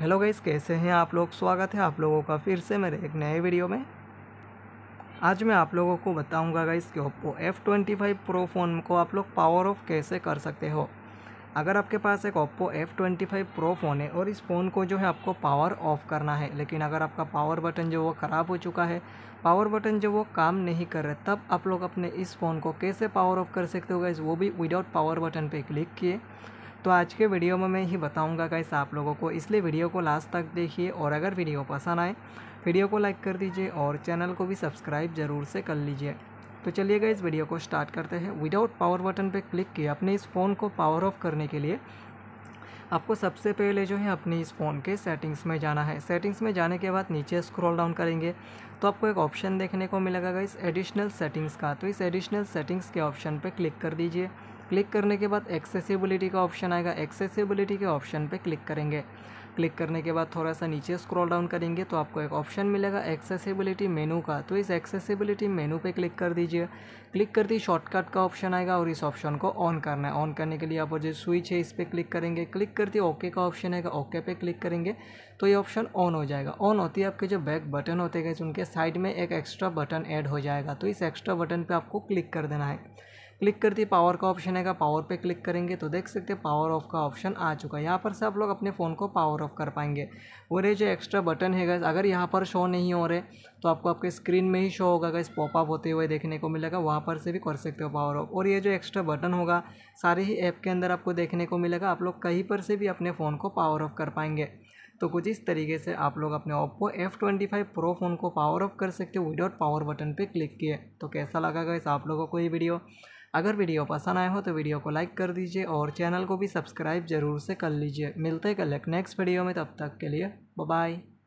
hello guys कैसे हैं आप लोग स्वागत है आप लोगों का फिर से मेरे एक नए वीडियो में आज मैं आप लोगों को बताऊंगा गाइस कि Oppo F twenty five pro phone को आप लोग पावर ऑफ कैसे कर सकते हो अगर आपके पास एक Oppo F twenty five pro phone है और इस फ़ोन को जो है आपको पावर ऑफ़ करना है लेकिन अगर आपका पावर बटन जो वो ख़राब हो चुका है पावर बटन जो वो काम नहीं कर रहे तब आप लोग अपने इस फ़ोन को कैसे पावर ऑफ़ कर सकते हो गाइस वो भी विदाउट पावर बटन पर क्लिक किए तो आज के वीडियो में मैं ही बताऊंगा कैसे आप लोगों को इसलिए वीडियो को लास्ट तक देखिए और अगर वीडियो पसंद आए वीडियो को लाइक कर दीजिए और चैनल को भी सब्सक्राइब ज़रूर से कर लीजिए तो चलिए इस वीडियो को स्टार्ट करते हैं विदाउट पावर बटन पर क्लिक किए अपने इस फ़ोन को पावर ऑफ करने के लिए आपको सबसे पहले जो है अपने इस फ़ोन के सेटिंग्स में जाना है सेटिंग्स में जाने के बाद नीचे स्क्रॉल डाउन करेंगे तो आपको एक ऑप्शन देखने को मिलेगा इस एडिशनल सेटिंग्स का तो इस एडिशनल सेटिंग्स के ऑप्शन पर क्लिक कर दीजिए क्लिक करने के बाद एक्सेसिबिलिटी का ऑप्शन आएगा एक्सेसिबिलिटी के ऑप्शन पे क्लिक करेंगे क्लिक करने के बाद थोड़ा सा नीचे स्क्रॉल डाउन करेंगे तो आपको एक ऑप्शन मिलेगा एक्सेसिबिलिटी मेनू का तो इस एक्सेसिबिलिटी मेनू पे क्लिक कर दीजिए क्लिक करते ही शॉर्टकट का ऑप्शन आएगा और इस ऑप्शन को ऑन करना है ऑन करने के लिए आप जो स्विच है इस पर क्लिक करेंगे क्लिक करते ओके का ऑप्शन आएगा ओके पे क्लिक करेंगे तो ये ऑप्शन ऑन हो जाएगा ऑन होती है आपके जो बैक बटन होते गए उनके साइड में एक एक्स्ट्रा बटन ऐड हो जाएगा तो इस एक्स्ट्रा बटन पर आपको क्लिक कर देना है क्लिक करते ही पावर का ऑप्शन हैगा पावर पे क्लिक करेंगे तो देख सकते हैं पावर ऑफ का ऑप्शन आ चुका है यहाँ पर से आप लोग अपने फ़ोन को पावर ऑफ कर पाएंगे और ये जो एक्स्ट्रा बटन है गैस अगर यहाँ पर शो नहीं हो रहे तो आपको आपके स्क्रीन में ही शो होगा गैस पॉपअप होते हुए देखने को मिलेगा वहाँ पर से भी कर सकते हो पावर ऑफ और ये जो एक्स्ट्रा बटन होगा सारे ही ऐप के अंदर आपको देखने को मिलेगा आप लोग कहीं पर से भी अपने फ़ोन को पावर ऑफ कर पाएंगे तो कुछ इस तरीके से आप लोग अपने Oppo F twenty five pro phone को पावर ऑफ कर सकते हो विदाउट पावर बटन पे क्लिक किए तो कैसा लगा गाइस आप लोगों को ये वीडियो अगर वीडियो पसंद आया हो तो वीडियो को लाइक कर दीजिए और चैनल को भी सब्सक्राइब जरूर से कर लीजिए मिलते हैं कल नेक्स्ट वीडियो में तब तक के लिए बाय